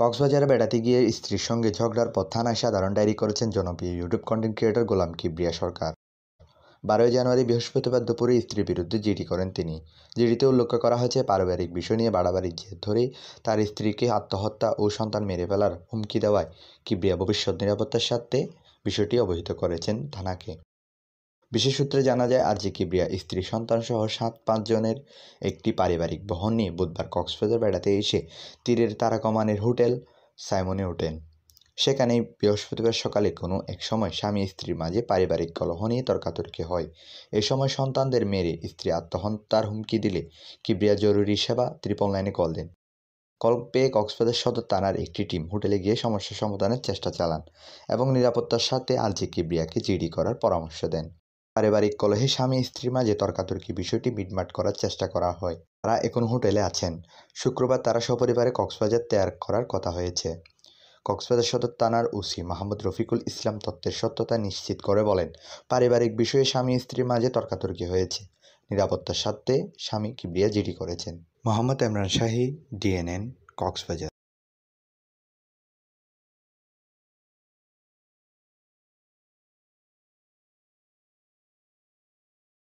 কক্সবাজারে বেড়াতে গিয়ে স্ত্রীর সঙ্গে ঝগড়ার পর থানায় সাধারণ ডায়েরি করেছেন জনপ্রিয় YouTube content creator Golam Kibria Sarkar বারোই জানুয়ারি বৃহস্পতিবার দুপুরে স্ত্রীর বিরুদ্ধে জিডি করেন তিনি জিডিতে উল্লেখ করা হয়েছে পারিবারিক বিষয় নিয়ে বাড়াবাড়ি জেদ ধরে তার স্ত্রীকে আত্মহত্যা ও সন্তান মেরে ফেলার হুমকি দেওয়ায় কিবরিয়া ভবিষ্যৎ নিরাপত্তার স্বার্থে বিষয়টি অবহিত করেছেন থানাকে বিশেষ সূত্রে জানা যায় আর জি কিবরিয়া স্ত্রী সন্তানসহ সাত পাঁচজনের একটি পারিবারিক বহন নিয়ে বুধবার কক্সবাজার বেড়াতে এসে তীরের তারাকমানের হোটেল সাইমনে ওঠেন সেখানেই বৃহস্পতিবার সকালে কোনো এক সময় স্বামী স্ত্রীর মাঝে পারিবারিক কলহ নিয়ে তর্কাতর্কি হয় এ সময় সন্তানদের মেরে স্ত্রী আত্মহত্যার হুমকি দিলে কিবরিয়া জরুরি সেবা ত্রিপল লাইনে কল দেন কল পেয়ে কক্সবাজার সদর থানার একটি টিম হোটেলে গিয়ে সমস্যা সমাধানের চেষ্টা চালান এবং নিরাপত্তার সাথে আর জি কিবরিয়াকে জিডি করার পরামর্শ দেন পারিবারিক কলহে স্বামী স্ত্রীর মাঝে তর্কাতর্কি বিষয়টি মিটমাট করার চেষ্টা করা হয় তারা এখন হোটেলে আছেন শুক্রবার তারা সপরিবারে কক্সবাজার ত্যাগ করার কথা হয়েছে কক্সবাজার সদর থানার ওসি মাহমুদ রফিকুল ইসলাম তত্ত্বের সত্যতা নিশ্চিত করে বলেন পারিবারিক বিষয়ে স্বামী স্ত্রীর মাঝে তর্কাতর্কি হয়েছে নিরাপত্তার স্বার্থে স্বামী কিবরিয়া জিডি করেছেন মোহাম্মদ ইমরান শাহী ডিএনএন কক্সবাজার